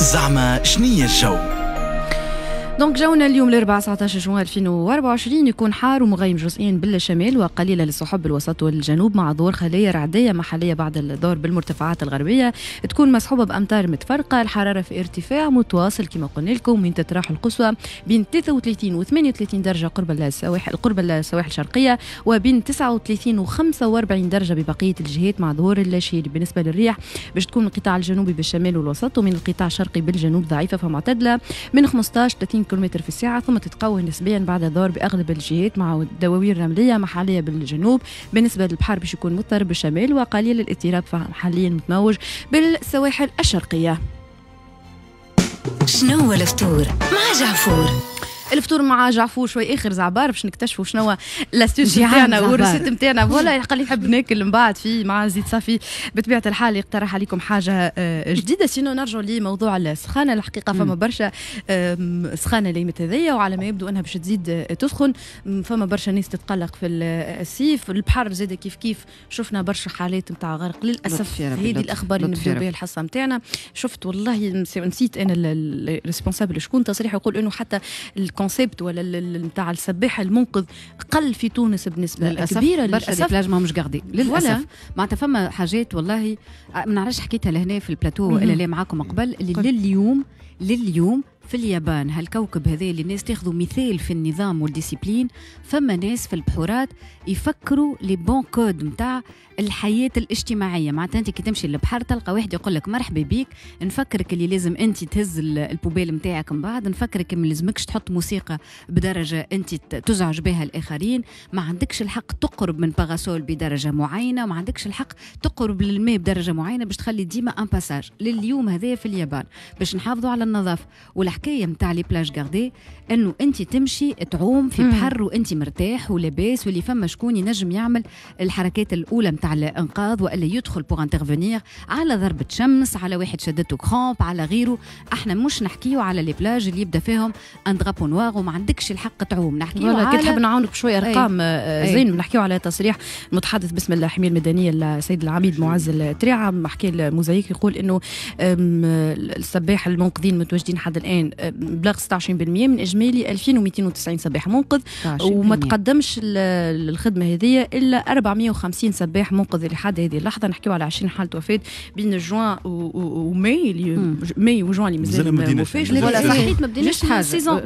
زعما شنية الجو دونك جونا اليوم ل 14 جوان 2024 يكون حار ومغيم جزئيا بالشمال وقليله للسحب بالوسط والجنوب مع ظهور خلايا رعديه محليه بعد الظهر بالمرتفعات الغربيه تكون مسحوبه بامطار متفرقه الحراره في ارتفاع متواصل كما قلنا لكم من تتراح القصوى بين 33 و 38 درجه قرب السواحل قرب السواحل الشرقيه وبين 39 و 45 درجه ببقيه الجهات مع ظهور اللاشير بالنسبه للريح باش تكون القطاع الجنوبي بالشمال والوسط ومن القطاع الشرقي بالجنوب ضعيفه فمعتدله من 15 30 كيلومتر في الساعة ثم تتقوى نسبيا بعد الظهر بأغلب الجهات مع دواوير رملية محلية بالجنوب بالنسبة للبحر باش يكون مضطرب بالشمال وقليل الاضطراب حاليا متموج بالسواحل الشرقية شنو الفطور مع جعفور الفطور مع جعفور شوي اخر زعبار باش نكتشفوا شنو لاستيوس نتاعنا والروسيت نتاعنا فوالا قال لي نحب ناكل من بعد في مع زيت صافي بطبيعه الحال يقترح عليكم حاجه آه، جديده سينو نرجعوا لموضوع السخانه الحقيقه فما برشا سخانه ليمت هذيا وعلى ما يبدو انها باش تزيد آه، تسخن فما برشا ناس تتقلق في آه، السيف البحر زاد كيف كيف شفنا برشا حالات نتاع غرق للاسف هذه الاخبار اللي نبداو بها الحصه نتاعنا شفت والله نسيت انا الريسبونسابل شكون تصريح يقول انه حتى الكونسيبت ولا نتاع السباح المنقذ قل في تونس بنسبه للأسف كبيره للاسف برشا ما مش قاعدين للاسف معناتها فما حاجات والله آه، ما نعرفش حكيتها لهنا في البلاتو ولا لا معاكم قبل اللي لليوم لليوم في اليابان هالكوكب هذا اللي الناس تاخذوا مثال في النظام والديسيبلين فما ناس في البحورات يفكروا لي بون كود نتاع الحياه الاجتماعيه معناتها انت كي تمشي للبحر تلقى واحد يقول لك مرحبا بيك نفكرك اللي لازم انت تهز البوبال نتاعك من بعد نفكرك ما لازمكش تحط موسيقى بدرجه انت تزعج بها الاخرين ما عندكش الحق تقرب من باراسول بدرجه معينه وما عندكش الحق تقرب للماء بدرجه معينه باش تخلي ديما ان باساج لليوم هذا في اليابان باش نحافظوا على النظافه Ok, il y a tas de plages gardées. انه انت تمشي تعوم في بحر وانت مرتاح ولاباس واللي فما شكون ينجم يعمل الحركات الاولى نتاع الانقاذ والا يدخل بوغ انترفونيغ على ضربه شمس على واحد شدته كرامب على غيره احنا مش نحكيو على لي بلاج اللي يبدا فيهم ان درابو نواغ وما عندكش الحق تعوم نحكيو على كي تحب نعاونك بشويه إيه. ارقام آه، آه، إيه. زين نحكيو على تصريح المتحدث باسم الحمايه المدنيه السيد العميد معز التريعه محكي الموزايك يقول انه السباح المنقذين متواجدين حد الان آه، بلغ 26% من اجمالي المالي 2290 سباح منقذ وما تقدمش الخدمه هذه الا 450 سباح منقذ لحد هذه اللحظه نحكيو على 20 حاله وفاه بين جوان وماي ماي وجوان اللي مازال ما فيش ولا صحيت ما بديناش السيزون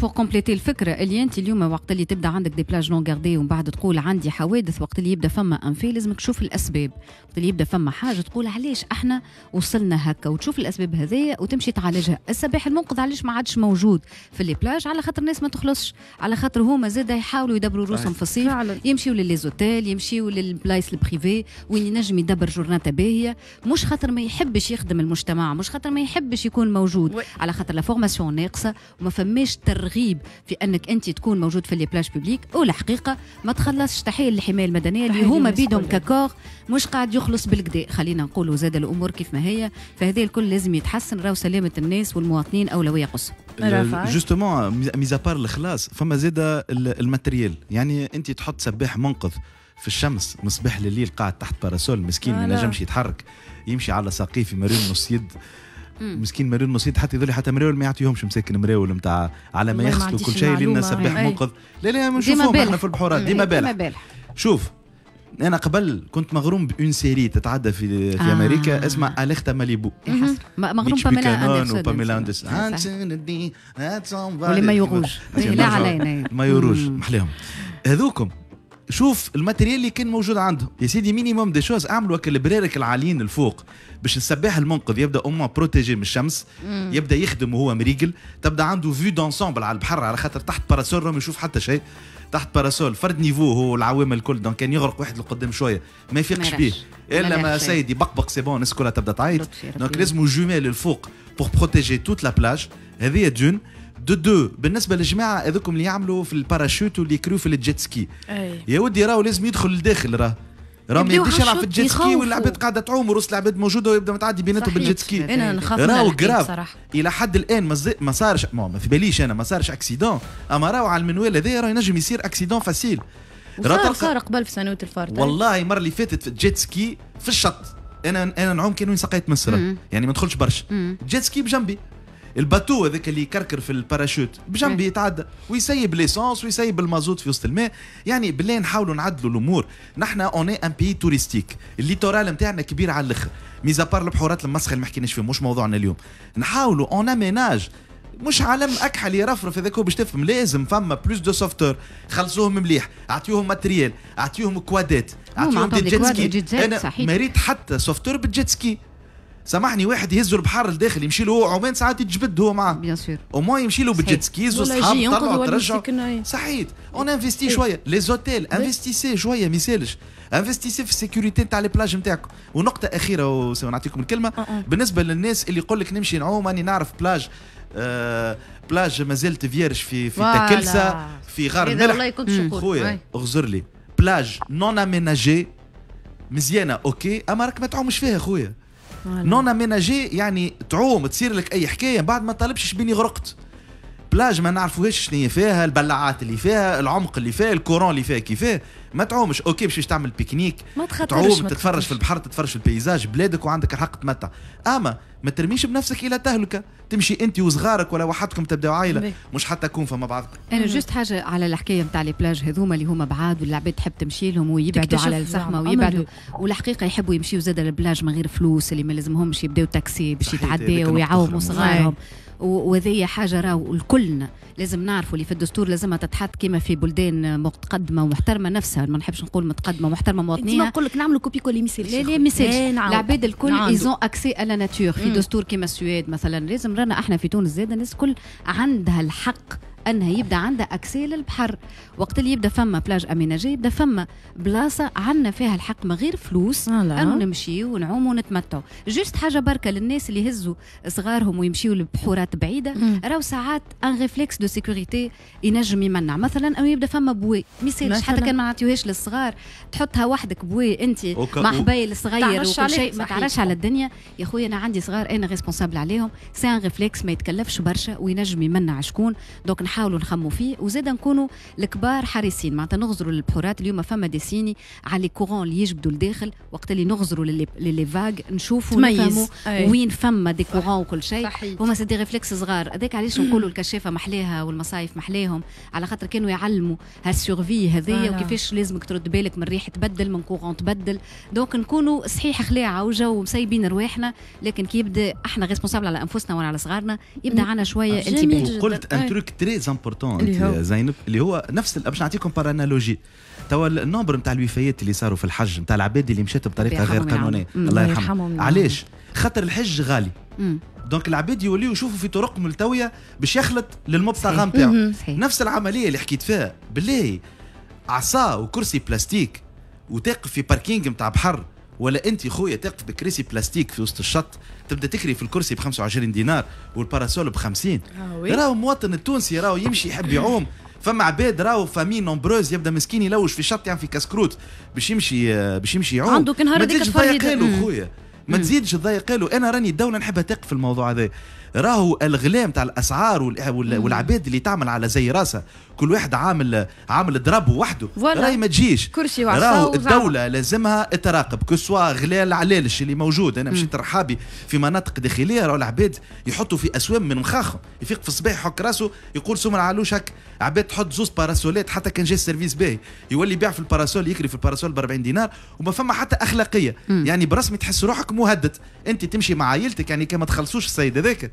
بور كومبليتي الفكره اللي انت اليوم وقت اللي تبدا عندك دي بلاج نون غاردي ومن بعد تقول عندي حوادث وقت اللي يبدا فما انفي لازم تشوف الاسباب وقت اللي يبدا فما حاجه تقول علاش احنا وصلنا هكا وتشوف الاسباب هذيا وتمشي تعالجها السباح المنقذ علاش ما عادش موجود في لي بلاج على خاطر الناس ما تخلصش على خاطر هما زاد يحاولوا يدبروا روسهم في الصيف يمشيوا لليزوتيل يمشيوا للبلايص البريفي وين ينجم يدبر جورناتا باهيه مش خاطر ما يحبش يخدم المجتمع مش خاطر ما يحبش يكون موجود و... على خاطر لا فورماسيون ناقصه وما فماش ترغيب في انك انت تكون موجود في لي بلاج بوبليك والحقيقه ما تخلصش تحيه للحمايه المدنيه اللي هما بيدهم ككور مش قاعد يخلص بالكدا خلينا نقولوا زاد الامور كيف ما هي فهذا الكل لازم يتحسن راهو سلامه الناس والمواطنين اولويه قصوى جوستومون ميزا بار الخلاص فما زاده الماتريال يعني انت تحط سباح منقذ في الشمس مصباح لليل قاعد تحت باراسول مسكين ما نجمش يتحرك يمشي على ساقيه في مريون نص يد مسكين مريول نص يد حتى يظل حتى مراول ما يعطيهمش مساكن مراول نتاع على ما يغسلوا كل شيء لنا سباح منقذ لا لا ما نشوفهم احنا في البحورات ديما بالح شوف انا قبل كنت مغروم بون سيري تتعدى في في آه. امريكا اسمها اليختا ماليبو مغروم باميلا اندرسون باميلا اندرسون واللي ما يروج لا علينا ما يروج محلاهم هذوكم شوف الماتريال اللي كان موجود عندهم يا سيدي مينيموم دي شوز اعملوا البرارك العاليين الفوق باش السباح المنقذ يبدا اما بروتيجي من الشمس يبدا يخدم وهو مريقل تبدا عنده فيو دونسومبل على البحر على خاطر تحت باراسول ما يشوف حتى شيء تحت باراسول فرد نيفو هو العوامل الكل دونك كان يغرق واحد القدام شويه ما يفيقش بيه الا ما سيدي بقبق سي بون الناس كلها تبدا تعيط دونك لازم جوميل الفوق بور بروتيجي توت لا بلاج هذه دون دو دو بالنسبه للجماعه هذوكم اللي يعملوا في الباراشوت واللي يكرو في الجيت سكي يا ودي راهو لازم يدخل لداخل راه راه ما يديش يلعب في الجيت سكي والعباد قاعده تعوم وروس العباد موجوده ويبدا متعدي بيناتهم بالجيت سكي انا نخاف راهو جراف الى حد الان ما, ما صارش ما في باليش انا ما صارش اكسيدون اما راهو على المنوال هذايا راه ينجم يصير اكسيدون فاسيل صار صار قبل في سنوات الفارت طيب. والله المره اللي فاتت في الجيت سكي في الشط انا انا نعوم كان وين سقيت مصر يعني ما ندخلش برشا الجيت سكي بجنبي الباتو هذاك اللي يكركر في الباراشوت بجنبه يتعدى ويسيب ليسونس ويسيب المازوت في وسط الماء يعني بالله نحاولوا نعدلوا الامور نحن اوني ان بي توريستيك الليتورال نتاعنا كبير على الاخر ميزا بار البحورات المسخه اللي ما حكيناش فيهم مش موضوعنا اليوم نحاولوا اون اميناج مش عالم اكحل يرفرف هذاك هو باش تفهم لازم فما بلوس دو سوفتور خلصوهم مليح اعطيوهم ماتريال اعطيوهم كوادات اعطيوهم دي جيت سكي انا مريت حتى سوفتور بالجيت سكي سامحني واحد يهز البحر لداخل يمشي له عمان ساعات يتجبد هو معاه بيان سور او موان يمشي له بالجيت سكيز وصحاب طلعوا ترجعوا صحيت اون انفيستي شويه لي زوتيل انفستيسي شويه ما يسالش انفستيسي في السيكوريتي نتاع لي بلاج نتاعكم ونقطه اخيره نعطيكم الكلمه أه، أه. بالنسبه للناس اللي يقول لك نمشي نعوم راني نعرف بلاج بلاج مازالت فيرج في في تكلسه في غار الملح خويا اغزر لي بلاج نون اميناجي مزيانه اوكي اما راك ما تعومش فيها خويا نون اميناجي يعني تعوم تصير لك اي حكايه بعد ما طالبش شبيني غرقت بلاج ما نعرفوهاش شنو فيها البلعات اللي فيها العمق اللي فيها الكورون اللي فيها كيفاه ما تعومش اوكي باش تعمل بيكنيك ما تخطرش تعوم تتفرج في البحر تتفرج في البيزاج بلادك وعندك الحق تمتع اما ما ترميش بنفسك الى تهلكه تمشي انت وصغارك ولا وحدكم تبداو عائله بي. مش حتى كون فما بعضكم انا جوست حاجه على الحكايه نتاع لي بلاج هذوما اللي هما بعاد والعباد تحب تمشي لهم ويبعدوا على الزحمه ويبعدوا والحقيقه يحبوا يمشيوا زاد البلاج من غير فلوس اللي ما لازمهمش يبداو تاكسي باش يتعداو ويعوموا صغارهم نعم. وذي حاجه راهو الكلنا لازم نعرفوا اللي في الدستور لازمها تتحط كما في بلدان متقدمه ومحترمه نفسها ما نحبش نقول متقدمه محترمه مواطنيه نقول لك نعملوا كوبي كولي ميساج لا لا ميساج العباد الكل ايزون اكسي الا ناتور في دستور كيما السويد مثلا لازم رانا احنا في تونس زاد الناس الكل عندها الحق انها يبدا عندها اكسي للبحر وقت اللي يبدا فما بلاج اميناجي يبدا فما بلاصه عندنا فيها الحق من غير فلوس آه انه نمشي ونعوم ونتمتعوا جوست حاجه بركه للناس اللي يهزوا صغارهم ويمشيوا لبحورات بعيده راهو ساعات ان ريفلكس دو سيكوريتي ينجم يمنع مثلا او يبدا فما بوي ما حتى كان ما نعطيوهاش للصغار تحطها وحدك بوي انت مع حبايل صغير وكل شيء ما تعرفش على الدنيا يا خويا انا عندي صغار انا ريسبونسابل عليهم سي ان ريفلكس ما يتكلفش برشا وينجم يمنع شكون دونك نحاولوا نخموا فيه وزاد نكونوا الكبار حريصين معناتها نغزروا للبحورات اليوم فما ديسيني على لي كورون اللي يجبدوا لداخل وقت اللي نغزروا للي فاغ نشوفوا نفهموا وين فما دي كورون وكل شيء هما سي دي ريفلكس صغار هذاك علاش نقولوا الكشافه محلاها والمصايف محلاهم على خاطر كانوا يعلموا هالسيرفي هذيا وكيفاش لازمك ترد بالك من الريح تبدل من كورون تبدل دونك نكونوا صحيح خلاعه وجو مسيبين رواحنا لكن كي يبدا احنا ريسبونسابل على انفسنا وعلى صغارنا يبدا عندنا شويه انتباه قلت ان تروك تري امبورتون انت زينب اللي هو نفس باش نعطيكم بارانالوجي توا النومبر نتاع الوفيات اللي صاروا في الحج نتاع العباد اللي مشات بطريقه غير قانونيه الله يرحمهم علاش؟ خاطر الحج غالي دونك العباد يوليو يشوفوا في طرق ملتويه باش يخلط للمبتغى نتاعو نفس العمليه اللي حكيت فيها بالله عصا وكرسي بلاستيك وتقف في باركينج نتاع بحر ولا انت خويا تقف بكرسي بلاستيك في وسط الشط تبدا تكري في الكرسي ب 25 دينار والباراسول ب 50 آه راهو المواطن التونسي راهو يمشي يحب يعوم فما عباد راهو فامي نومبروز يبدا مسكين يلوش في الشط يعمل يعني في كسكروت باش يمشي آه، باش يمشي يعوم عنده نهار هذيك تفرج ما تزيدش تضيق قالوا انا راني الدوله نحبها تقف في الموضوع هذا راهو الغلام تاع الاسعار والعباد اللي تعمل على زي راسها كل واحد عامل عامل ضرب وحده راهي ما تجيش كرسي راهو الدوله لازمها تراقب كسوا غلال علالش اللي موجود انا مشيت رحابي في مناطق داخليه راهو العباد يحطوا في اسوام من مخاخهم يفيق في الصباح يحك راسه يقول سمر العلوش هك عباد تحط زوز باراسولات حتى كان جاي السيرفيس باهي يولي يبيع في الباراسول يكري في الباراسول ب 40 دينار وما فما حتى اخلاقيه يعني برسمي تحس روحك مهدد انت تمشي مع عائلتك يعني كما تخلصوش السيد هذاك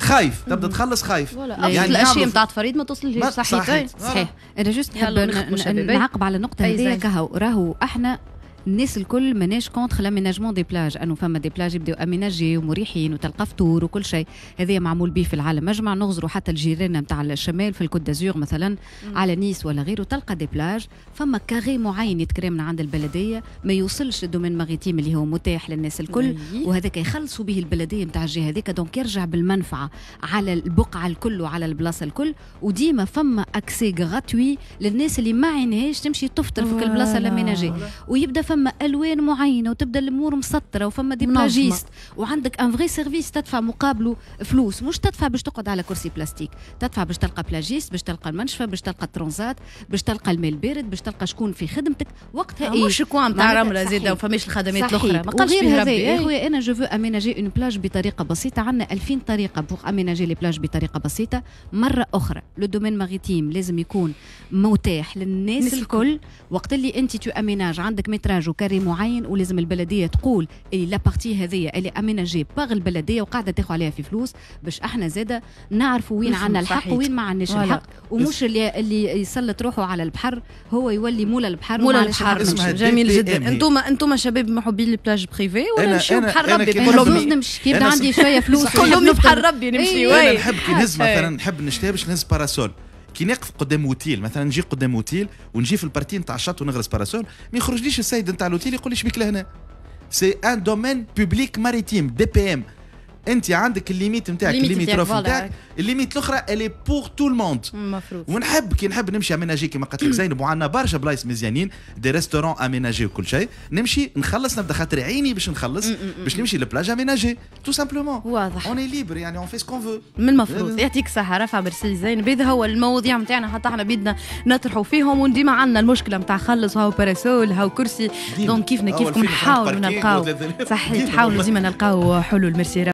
خايف تبدا تخلص خايف يعني الاشياء نتاعت فريد ما توصلش صحيح صحيح طيب. انا جوست نحب نعقب على النقطه هذه كهو راهو احنا الناس الكل ماناش كونتخ لاميناجمون دي بلاج انه فما دي بلاج يبداو اميناجي ومريحين وتلقى فطور وكل شيء هذا معمول به في العالم مجمع نغزروا حتى الجيران نتاع الشمال في الكوت دازور مثلا مم. على نيس ولا غيره تلقى دي بلاج فما كاغي معين يتكرى من عند البلديه ما يوصلش للدومين ماريتيم اللي هو متاح للناس الكل وهذاك يخلصوا به البلديه نتاع الجهه هذيك دونك يرجع بالمنفعه على البقعه الكل وعلى البلاصه الكل وديما فما اكسي غراتوي للناس اللي ما عينهاش تمشي تفطر في كل بلاصه لاميناجي ويبدا فما الوان معينه وتبدا الامور مسطره وفما دي بلاجيست وعندك ان فغي سيرفيس تدفع مقابله فلوس مش تدفع باش تقعد على كرسي بلاستيك تدفع باش تلقى بلاجيست باش تلقى المنشفه باش تلقى الترونزات باش تلقى الماء البارد باش تلقى شكون في خدمتك وقتها آه، ايه مش كوان نتاع رمله زيدا وفماش الخدمات الاخرى ما قالش يا انا جو فو اميناجي اون بلاج بطريقه بسيطه عندنا 2000 طريقه بوغ اميناجي لي بلاج بطريقه بسيطه مره اخرى لو دومين ماريتيم لازم يكون متاح للناس الكل وقت اللي انت تو اميناج عندك متراج برنامج وكاري معين ولازم البلديه تقول اللي إيه بارتي هذيا اللي اميناجي باغ البلديه وقاعده تاخذ عليها في فلوس باش احنا زاده نعرفوا وين عندنا الحق وين ما عندناش الحق ومش اللي اللي يسلط روحه على البحر هو يولي مولى البحر مولى البحر جميل e. جدا انتم انتم شباب محبين البلاج بريفي ولا نمشي بحر ربي نزوز نمشي عندي شويه فلوس كلهم بحر ربي نمشي إيه. انا نحب كي نهز مثلا نحب نشتري باش نهز باراسول كي نقف قدام اوتيل مثلا نجي قدام اوتيل ونجي في البارتي نتاع الشط ونغرس باراسول ما يخرجليش السيد نتاع الاوتيل يقول لي شبيك لهنا سي ان دومين بوبليك ماريتيم دي بي ام انت عندك الليميت نتاعك الليميت روف نتاعك الليميت الاخرى الي بور تو الموند المفروض ونحب كي نحب نمشي اميناجي كيما قلت لك زينب وعندنا برشا بلايص مزيانين دي ريستورون اميناجي وكل شيء نمشي نخلص نبدا خاطر عيني باش نخلص باش نمشي لبلاج اميناجي تو سامبلومون واضح اوني ليبر يعني اون في سكون فو من المفروض يعطيك الصحه رفع برسي زينب هذا هو المواضيع نتاعنا حتى احنا بيدنا نطرحوا فيهم وديما عندنا المشكله نتاع خلص هاو باراسول هاو كرسي دونك كيفنا كيفكم نحاولوا نلقاو صحيح نحاولوا ديما نلقاو حلول ميرسي